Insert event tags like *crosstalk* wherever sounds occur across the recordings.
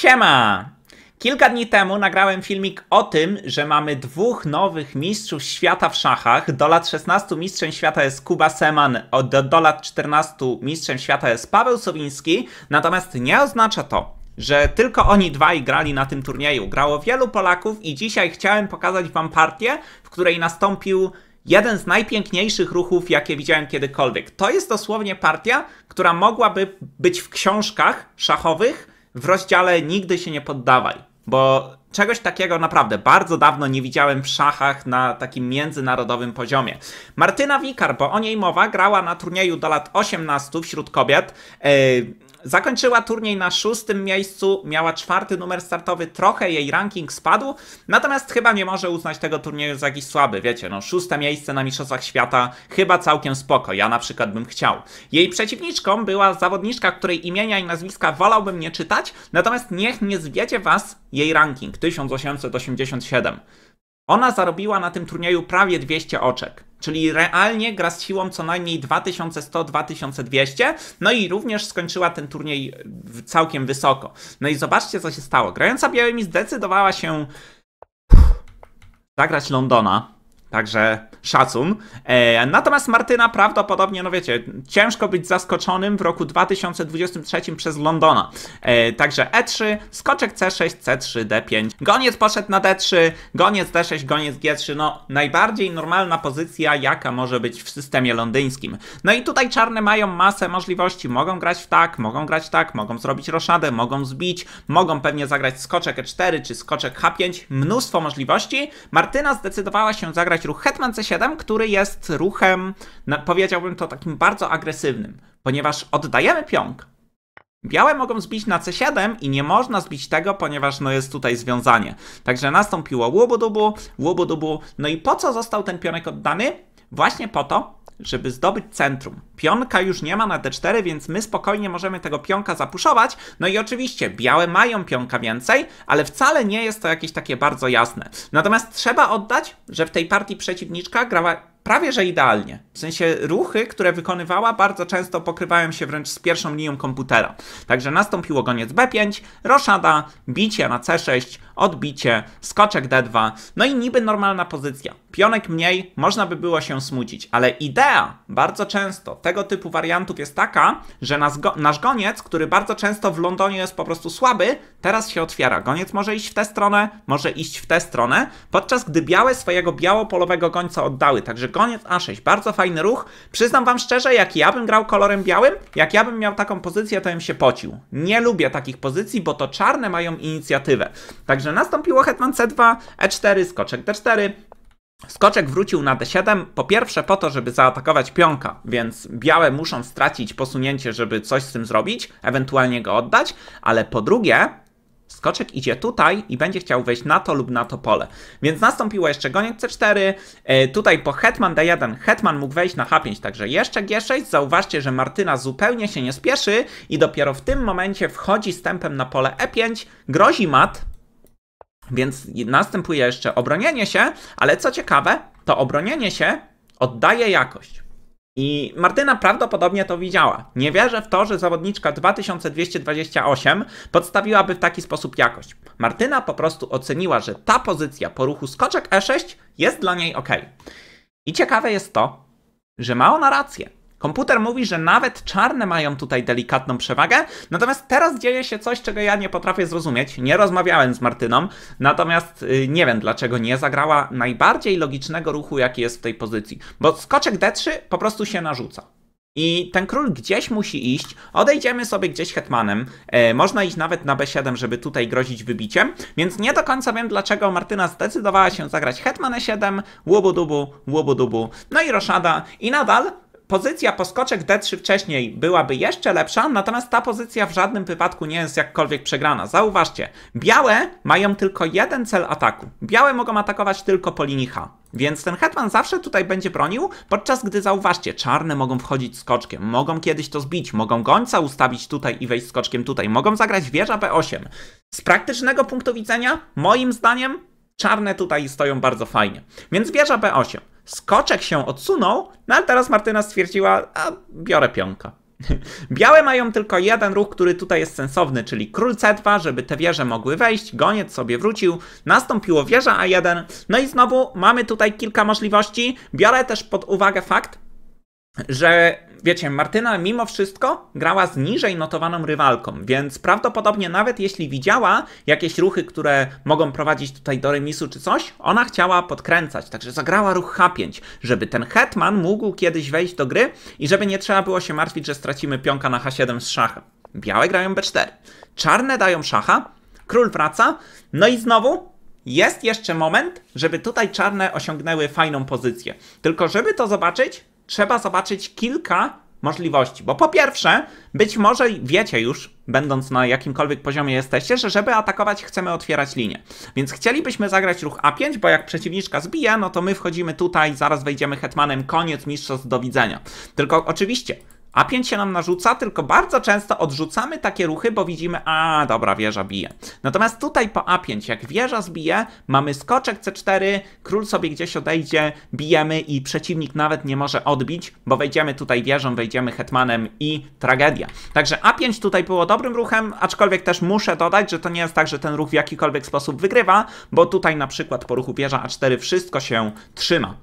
Siema! Kilka dni temu nagrałem filmik o tym, że mamy dwóch nowych mistrzów świata w szachach. Do lat 16 mistrzem świata jest Kuba Seman, do, do lat 14 mistrzem świata jest Paweł Sowiński, natomiast nie oznacza to, że tylko oni dwaj grali na tym turnieju. Grało wielu Polaków i dzisiaj chciałem pokazać wam partię, w której nastąpił jeden z najpiękniejszych ruchów, jakie widziałem kiedykolwiek. To jest dosłownie partia, która mogłaby być w książkach szachowych, w rozdziale Nigdy się nie poddawaj, bo czegoś takiego naprawdę bardzo dawno nie widziałem w szachach na takim międzynarodowym poziomie. Martyna Wikar, bo o niej mowa, grała na turnieju do lat 18 wśród kobiet. Yy, Zakończyła turniej na szóstym miejscu, miała czwarty numer startowy, trochę jej ranking spadł, natomiast chyba nie może uznać tego turnieju za jakiś słaby, wiecie, no szóste miejsce na Mistrzostwach Świata chyba całkiem spoko, ja na przykład bym chciał. Jej przeciwniczką była zawodniczka, której imienia i nazwiska wolałbym nie czytać, natomiast niech nie zwiedzie Was jej ranking 1887. Ona zarobiła na tym turnieju prawie 200 oczek. Czyli realnie gra z siłą co najmniej 2100-2200, no i również skończyła ten turniej e, całkiem wysoko. No i zobaczcie, co się stało. Grająca białymi zdecydowała się zagrać Londona, Także szacun. E, natomiast Martyna prawdopodobnie, no wiecie, ciężko być zaskoczonym w roku 2023 przez Londona. E, także E3, skoczek C6, C3, D5. Goniec poszedł na D3, goniec D6, goniec G3. No, najbardziej normalna pozycja, jaka może być w systemie londyńskim. No i tutaj czarne mają masę możliwości. Mogą grać w tak, mogą grać w tak, mogą zrobić roszadę, mogą zbić, mogą pewnie zagrać skoczek E4 czy skoczek H5. Mnóstwo możliwości. Martyna zdecydowała się zagrać ruch Hetman C7, który jest ruchem, powiedziałbym to takim bardzo agresywnym, ponieważ oddajemy pionk. Białe mogą zbić na C7 i nie można zbić tego, ponieważ no jest tutaj związanie. Także nastąpiło łubu-dubu. No i po co został ten pionek oddany? Właśnie po to, żeby zdobyć centrum. Pionka już nie ma na D4, więc my spokojnie możemy tego pionka zapuszować. No i oczywiście białe mają pionka więcej, ale wcale nie jest to jakieś takie bardzo jasne. Natomiast trzeba oddać, że w tej partii przeciwniczka grała prawie że idealnie. W sensie ruchy, które wykonywała, bardzo często pokrywają się wręcz z pierwszą linią komputera. Także nastąpiło goniec B5, roszada, bicie na C6, odbicie, skoczek D2, no i niby normalna pozycja. Pionek mniej, można by było się smucić, ale idea bardzo często tego typu wariantów jest taka, że nasz, go nasz goniec, który bardzo często w Londonie jest po prostu słaby, teraz się otwiera. Goniec może iść w tę stronę, może iść w tę stronę, podczas gdy białe swojego białopolowego gońca oddały. Także goniec A6, bardzo fajny ruch. Przyznam wam szczerze, jak ja bym grał kolorem białym, jak ja bym miał taką pozycję, to bym się pocił. Nie lubię takich pozycji, bo to czarne mają inicjatywę. Także że nastąpiło hetman c2, e4, skoczek d4, Skoczek wrócił na d7, po pierwsze po to, żeby zaatakować pionka, więc białe muszą stracić posunięcie, żeby coś z tym zrobić, ewentualnie go oddać, ale po drugie skoczek idzie tutaj i będzie chciał wejść na to lub na to pole. Więc nastąpiło jeszcze goniec c4, e, tutaj po hetman d1 hetman mógł wejść na h5, także jeszcze g6. Zauważcie, że Martyna zupełnie się nie spieszy i dopiero w tym momencie wchodzi stępem na pole e5, grozi mat, więc następuje jeszcze obronienie się, ale co ciekawe, to obronienie się oddaje jakość. I Martyna prawdopodobnie to widziała. Nie wierzę w to, że zawodniczka 2228 podstawiłaby w taki sposób jakość. Martyna po prostu oceniła, że ta pozycja po ruchu skoczek E6 jest dla niej ok. I ciekawe jest to, że ma ona rację. Komputer mówi, że nawet czarne mają tutaj delikatną przewagę, natomiast teraz dzieje się coś, czego ja nie potrafię zrozumieć. Nie rozmawiałem z Martyną, natomiast y, nie wiem dlaczego nie zagrała najbardziej logicznego ruchu, jaki jest w tej pozycji, bo skoczek D3 po prostu się narzuca. I ten król gdzieś musi iść. Odejdziemy sobie gdzieś hetmanem. E, można iść nawet na b7, żeby tutaj grozić wybiciem. Więc nie do końca wiem, dlaczego Martyna zdecydowała się zagrać hetman e7, łubu dubu. no i roszada. I nadal pozycja poskoczek D3 wcześniej byłaby jeszcze lepsza, natomiast ta pozycja w żadnym wypadku nie jest jakkolwiek przegrana. Zauważcie, białe mają tylko jeden cel ataku. Białe mogą atakować tylko po linii H. Więc ten hetman zawsze tutaj będzie bronił, podczas gdy zauważcie, czarne mogą wchodzić skoczkiem, mogą kiedyś to zbić, mogą gońca ustawić tutaj i wejść skoczkiem tutaj, mogą zagrać wieża B8. Z praktycznego punktu widzenia, moim zdaniem, czarne tutaj stoją bardzo fajnie. Więc wieża B8. Skoczek się odsunął, no ale teraz Martyna stwierdziła, a biorę pionka. *laughs* Białe mają tylko jeden ruch, który tutaj jest sensowny, czyli król C2, żeby te wieże mogły wejść, goniec sobie wrócił, nastąpiło wieża A1, no i znowu mamy tutaj kilka możliwości. Biorę też pod uwagę fakt, że wiecie, Martyna mimo wszystko grała z niżej notowaną rywalką, więc prawdopodobnie nawet jeśli widziała jakieś ruchy, które mogą prowadzić tutaj do remisu czy coś, ona chciała podkręcać, także zagrała ruch H5, żeby ten hetman mógł kiedyś wejść do gry i żeby nie trzeba było się martwić, że stracimy pionka na H7 z szachem. Białe grają B4, czarne dają szacha, król wraca, no i znowu jest jeszcze moment, żeby tutaj czarne osiągnęły fajną pozycję. Tylko żeby to zobaczyć, trzeba zobaczyć kilka możliwości. Bo po pierwsze, być może wiecie już, będąc na jakimkolwiek poziomie jesteście, że żeby atakować, chcemy otwierać linię. Więc chcielibyśmy zagrać ruch A5, bo jak przeciwniczka zbije, no to my wchodzimy tutaj, zaraz wejdziemy hetmanem, koniec, mistrzostw, do widzenia. Tylko oczywiście, a5 się nam narzuca, tylko bardzo często odrzucamy takie ruchy, bo widzimy, a dobra, wieża bije. Natomiast tutaj po A5, jak wieża zbije, mamy skoczek C4, król sobie gdzieś odejdzie, bijemy i przeciwnik nawet nie może odbić, bo wejdziemy tutaj wieżą, wejdziemy hetmanem i tragedia. Także A5 tutaj było dobrym ruchem, aczkolwiek też muszę dodać, że to nie jest tak, że ten ruch w jakikolwiek sposób wygrywa, bo tutaj na przykład po ruchu wieża A4 wszystko się trzyma.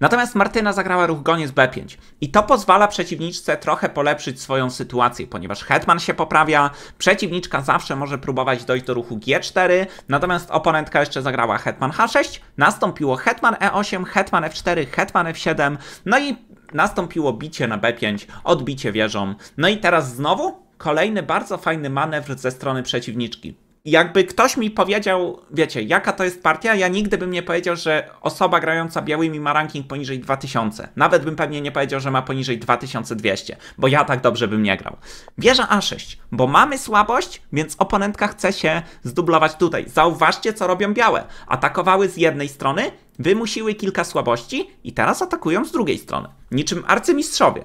Natomiast Martyna zagrała ruch goniec B5 i to pozwala przeciwniczce trochę polepszyć swoją sytuację, ponieważ hetman się poprawia, przeciwniczka zawsze może próbować dojść do ruchu G4, natomiast oponentka jeszcze zagrała hetman H6, nastąpiło hetman E8, hetman F4, hetman F7, no i nastąpiło bicie na B5, odbicie wieżą. No i teraz znowu kolejny bardzo fajny manewr ze strony przeciwniczki jakby ktoś mi powiedział, wiecie, jaka to jest partia, ja nigdy bym nie powiedział, że osoba grająca białymi ma ranking poniżej 2000. Nawet bym pewnie nie powiedział, że ma poniżej 2200, bo ja tak dobrze bym nie grał. Wieża A6, bo mamy słabość, więc oponentka chce się zdublować tutaj. Zauważcie, co robią białe. Atakowały z jednej strony, wymusiły kilka słabości i teraz atakują z drugiej strony. Niczym arcymistrzowie.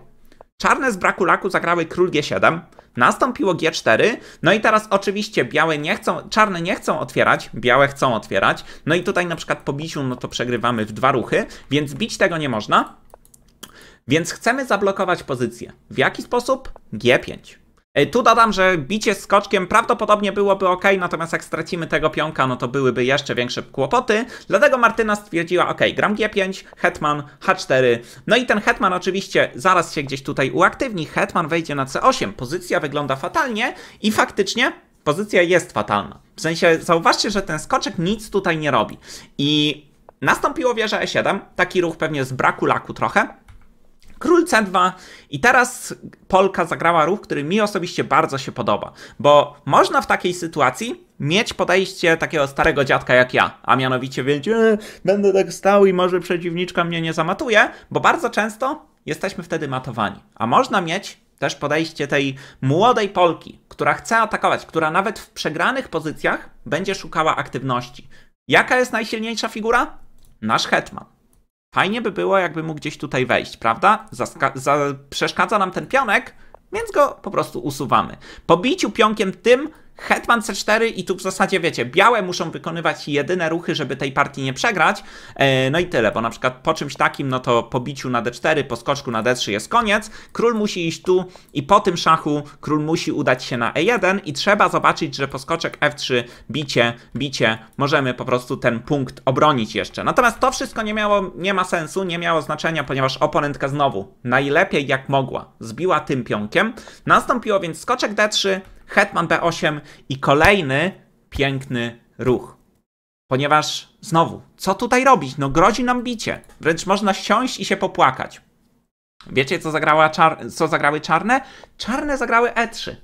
Czarne z braku laku zagrały król G7, Nastąpiło G4, no i teraz oczywiście białe nie chcą, czarne nie chcą otwierać, białe chcą otwierać. No i tutaj na przykład po biciu, no to przegrywamy w dwa ruchy, więc bić tego nie można. Więc chcemy zablokować pozycję. W jaki sposób? G5. Tu dodam, że bicie skoczkiem prawdopodobnie byłoby ok, natomiast jak stracimy tego pionka, no to byłyby jeszcze większe kłopoty. Dlatego Martyna stwierdziła, ok, gram G5, hetman, H4. No i ten hetman oczywiście zaraz się gdzieś tutaj uaktywni, hetman wejdzie na C8. Pozycja wygląda fatalnie i faktycznie pozycja jest fatalna. W sensie zauważcie, że ten skoczek nic tutaj nie robi. I nastąpiło wieża E7, taki ruch pewnie z braku laku trochę. Król C2 i teraz Polka zagrała ruch, który mi osobiście bardzo się podoba, bo można w takiej sytuacji mieć podejście takiego starego dziadka jak ja, a mianowicie wiecie, e, będę tak stał i może przeciwniczka mnie nie zamatuje, bo bardzo często jesteśmy wtedy matowani. A można mieć też podejście tej młodej Polki, która chce atakować, która nawet w przegranych pozycjach będzie szukała aktywności. Jaka jest najsilniejsza figura? Nasz hetman. Fajnie by było, jakby mógł gdzieś tutaj wejść, prawda? Zaska za przeszkadza nam ten pionek, więc go po prostu usuwamy. Po biciu pionkiem tym Hetman C4 i tu w zasadzie wiecie, białe muszą wykonywać jedyne ruchy, żeby tej partii nie przegrać. E, no i tyle, bo na przykład po czymś takim, no to po biciu na D4, po skoczku na D3 jest koniec. Król musi iść tu i po tym szachu król musi udać się na E1 i trzeba zobaczyć, że po skoczek F3, bicie, bicie, możemy po prostu ten punkt obronić jeszcze. Natomiast to wszystko nie miało, nie ma sensu, nie miało znaczenia, ponieważ oponentka znowu najlepiej jak mogła zbiła tym pionkiem. Nastąpiło więc skoczek D3, hetman b8 i kolejny piękny ruch. Ponieważ znowu, co tutaj robić? No grozi nam bicie. Wręcz można siąść i się popłakać. Wiecie, co, czar co zagrały czarne? Czarne zagrały e3.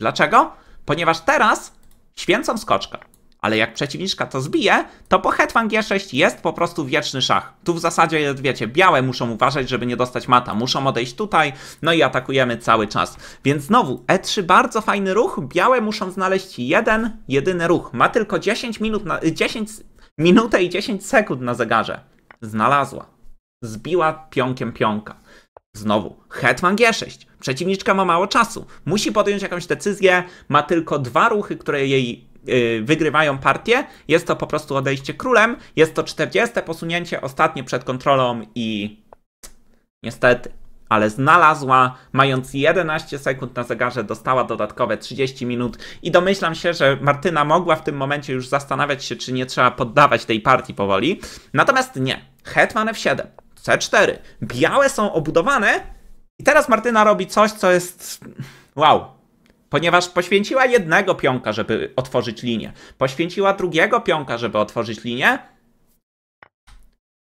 Dlaczego? Ponieważ teraz święcą skoczka ale jak przeciwniczka to zbije, to po hetman G6 jest po prostu wieczny szach. Tu w zasadzie, wiecie, białe muszą uważać, żeby nie dostać mata, muszą odejść tutaj, no i atakujemy cały czas. Więc znowu, E3 bardzo fajny ruch, białe muszą znaleźć jeden, jedyny ruch. Ma tylko 10 minut, na, 10 y, minutę i 10 sekund na zegarze. Znalazła. Zbiła pionkiem pionka. Znowu, hetman G6. Przeciwniczka ma mało czasu. Musi podjąć jakąś decyzję, ma tylko dwa ruchy, które jej Y, wygrywają partię. Jest to po prostu odejście królem. Jest to 40. posunięcie, ostatnie przed kontrolą i niestety, ale znalazła, mając 11 sekund na zegarze, dostała dodatkowe 30 minut i domyślam się, że Martyna mogła w tym momencie już zastanawiać się, czy nie trzeba poddawać tej partii powoli. Natomiast nie. Hetman F7, C4. Białe są obudowane i teraz Martyna robi coś, co jest... Wow, ponieważ poświęciła jednego pionka, żeby otworzyć linię, poświęciła drugiego pionka, żeby otworzyć linię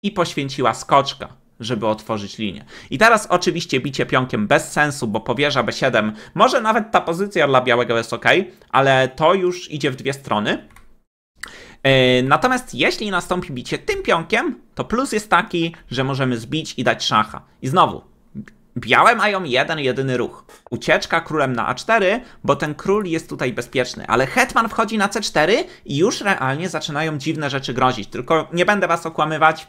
i poświęciła skoczka, żeby otworzyć linię. I teraz oczywiście bicie pionkiem bez sensu, bo powierza B7, może nawet ta pozycja dla białego jest ok, ale to już idzie w dwie strony. E, natomiast jeśli nastąpi bicie tym pionkiem, to plus jest taki, że możemy zbić i dać szacha. I znowu, Białe mają jeden, jedyny ruch. Ucieczka królem na A4, bo ten król jest tutaj bezpieczny. Ale hetman wchodzi na C4 i już realnie zaczynają dziwne rzeczy grozić. Tylko nie będę was okłamywać.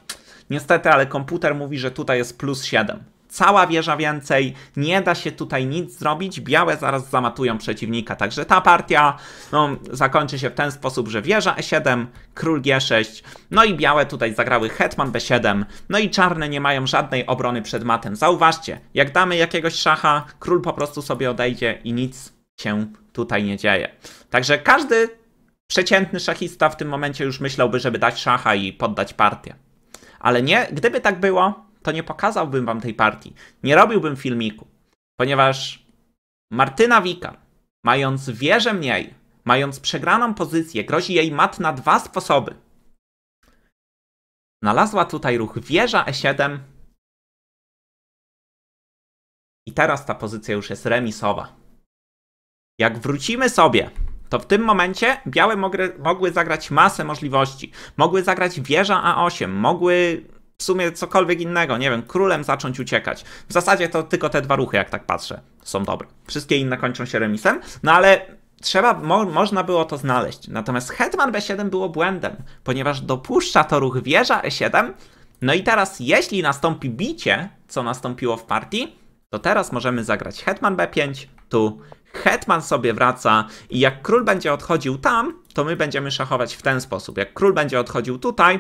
Niestety, ale komputer mówi, że tutaj jest plus 7 cała wieża więcej, nie da się tutaj nic zrobić, białe zaraz zamatują przeciwnika, także ta partia no, zakończy się w ten sposób, że wieża e7, król g6, no i białe tutaj zagrały hetman b7, no i czarne nie mają żadnej obrony przed matem. Zauważcie, jak damy jakiegoś szacha, król po prostu sobie odejdzie i nic się tutaj nie dzieje. Także każdy przeciętny szachista w tym momencie już myślałby, żeby dać szacha i poddać partię. Ale nie, gdyby tak było, to nie pokazałbym wam tej partii. Nie robiłbym filmiku, ponieważ Martyna Wika, mając wieżę mniej, mając przegraną pozycję, grozi jej mat na dwa sposoby. Znalazła tutaj ruch wieża E7 i teraz ta pozycja już jest remisowa. Jak wrócimy sobie to w tym momencie białe mogły, mogły zagrać masę możliwości. Mogły zagrać wieża A8, mogły w sumie cokolwiek innego, nie wiem, królem zacząć uciekać. W zasadzie to tylko te dwa ruchy, jak tak patrzę, są dobre. Wszystkie inne kończą się remisem, no ale trzeba, mo, można było to znaleźć. Natomiast hetman b7 było błędem, ponieważ dopuszcza to ruch wieża e7. No i teraz, jeśli nastąpi bicie, co nastąpiło w partii, to teraz możemy zagrać hetman b5, tu hetman sobie wraca i jak król będzie odchodził tam, to my będziemy szachować w ten sposób. Jak król będzie odchodził tutaj,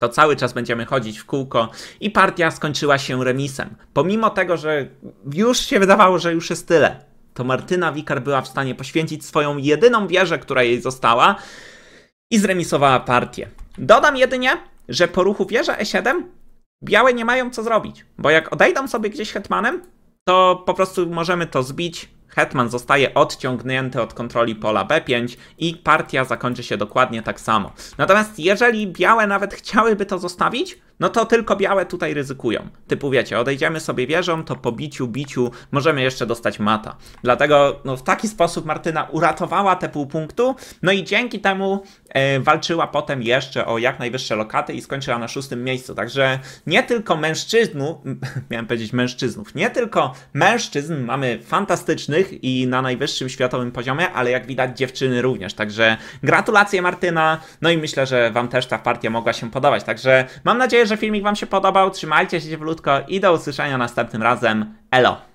to cały czas będziemy chodzić w kółko i partia skończyła się remisem. Pomimo tego, że już się wydawało, że już jest tyle, to Martyna Wikar była w stanie poświęcić swoją jedyną wieżę, która jej została i zremisowała partię. Dodam jedynie, że po ruchu wieża E7 białe nie mają co zrobić, bo jak odejdą sobie gdzieś hetmanem, to po prostu możemy to zbić Hetman zostaje odciągnięty od kontroli pola B5 i partia zakończy się dokładnie tak samo. Natomiast jeżeli białe nawet chciałyby to zostawić, no to tylko białe tutaj ryzykują. Typu wiecie, odejdziemy sobie wieżą, to po biciu, biciu możemy jeszcze dostać mata. Dlatego no, w taki sposób Martyna uratowała te pół punktu, no i dzięki temu e, walczyła potem jeszcze o jak najwyższe lokaty i skończyła na szóstym miejscu. Także nie tylko mężczyznów, *laughs* miałem powiedzieć mężczyznów, nie tylko mężczyzn mamy fantastyczny i na najwyższym światowym poziomie, ale jak widać dziewczyny również. Także gratulacje Martyna, no i myślę, że Wam też ta partia mogła się podobać. Także mam nadzieję, że filmik Wam się podobał, trzymajcie się cieplutko i do usłyszenia następnym razem. Elo!